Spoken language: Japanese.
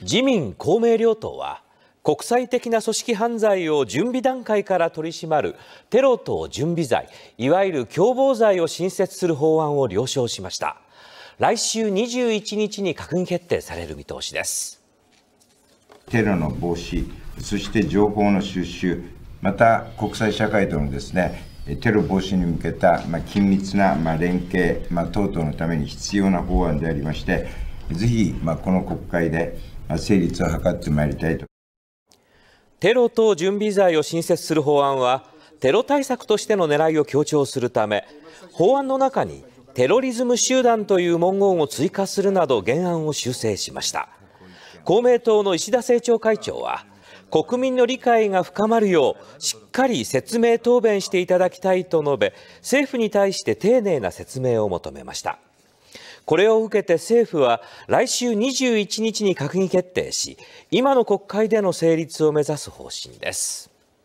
自民・公明両党は国際的な組織犯罪を準備段階から取り締まるテロ等準備罪いわゆる共謀罪を新設する法案を了承しました来週21日に閣議決定される見通しですテロの防止そして情報の収集また国際社会とのですねテロ防止に向けた、まあ、緊密な、まあ、連携、まあ、等々のために必要な法案でありまして、ぜひ、まあ、この国会で、成立を図ってまいりたいとテロ等準備罪を新設する法案はテロ対策としての狙いを強調するため法案の中にテロリズム集団という文言を追加するなど原案を修正しました公明党の石田政調会長は国民の理解が深まるようしっかり説明答弁していただきたいと述べ政府に対して丁寧な説明を求めましたこれを受けて政府は来週21日に閣議決定し今の国会での成立を目指す方針です。